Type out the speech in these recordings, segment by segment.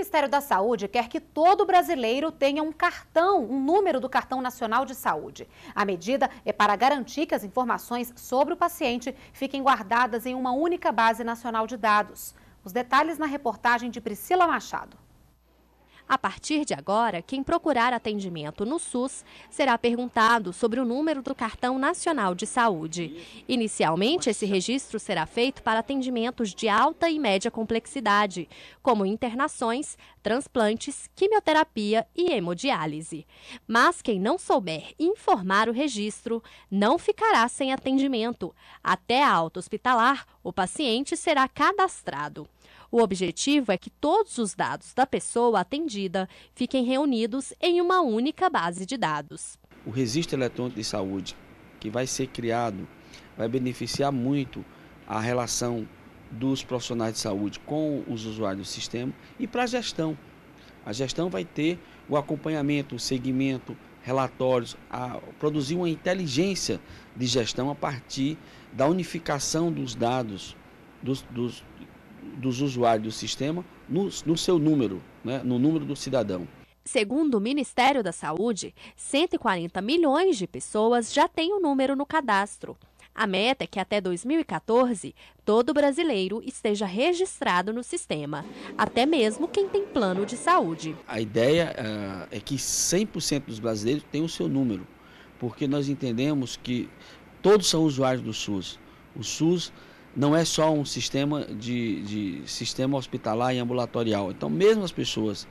Ministério da Saúde quer que todo brasileiro tenha um cartão, um número do Cartão Nacional de Saúde. A medida é para garantir que as informações sobre o paciente fiquem guardadas em uma única base nacional de dados. Os detalhes na reportagem de Priscila Machado. A partir de agora, quem procurar atendimento no SUS será perguntado sobre o número do Cartão Nacional de Saúde. Inicialmente, esse registro será feito para atendimentos de alta e média complexidade, como internações, transplantes, quimioterapia e hemodiálise. Mas quem não souber informar o registro não ficará sem atendimento. Até a alta hospitalar, o paciente será cadastrado. O objetivo é que todos os dados da pessoa atendida fiquem reunidos em uma única base de dados. O registro eletrônico de saúde que vai ser criado vai beneficiar muito a relação dos profissionais de saúde com os usuários do sistema e para a gestão. A gestão vai ter o acompanhamento, o seguimento, relatórios, a produzir uma inteligência de gestão a partir da unificação dos dados dos, dos dos usuários do sistema no, no seu número, né, no número do cidadão. Segundo o Ministério da Saúde, 140 milhões de pessoas já têm o um número no cadastro. A meta é que até 2014 todo brasileiro esteja registrado no sistema, até mesmo quem tem plano de saúde. A ideia uh, é que 100% dos brasileiros tenham o seu número, porque nós entendemos que todos são usuários do SUS. O SUS não é só um sistema de, de sistema hospitalar e ambulatorial. Então, mesmo as pessoas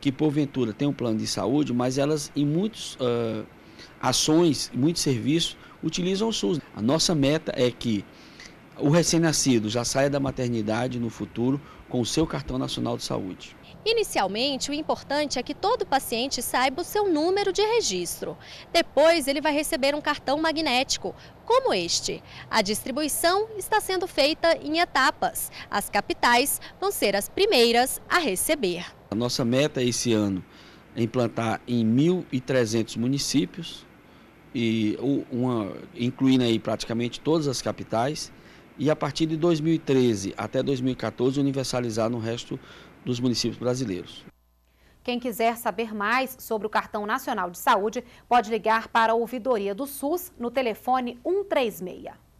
que porventura têm um plano de saúde, mas elas em muitas uh, ações, muitos serviços, utilizam o SUS. A nossa meta é que o recém-nascido já saia da maternidade no futuro com o seu cartão nacional de saúde. Inicialmente, o importante é que todo paciente saiba o seu número de registro. Depois, ele vai receber um cartão magnético, como este. A distribuição está sendo feita em etapas. As capitais vão ser as primeiras a receber. A nossa meta esse ano é implantar em 1.300 municípios, e uma, incluindo aí praticamente todas as capitais e a partir de 2013 até 2014 universalizar no resto dos municípios brasileiros. Quem quiser saber mais sobre o Cartão Nacional de Saúde pode ligar para a Ouvidoria do SUS no telefone 136.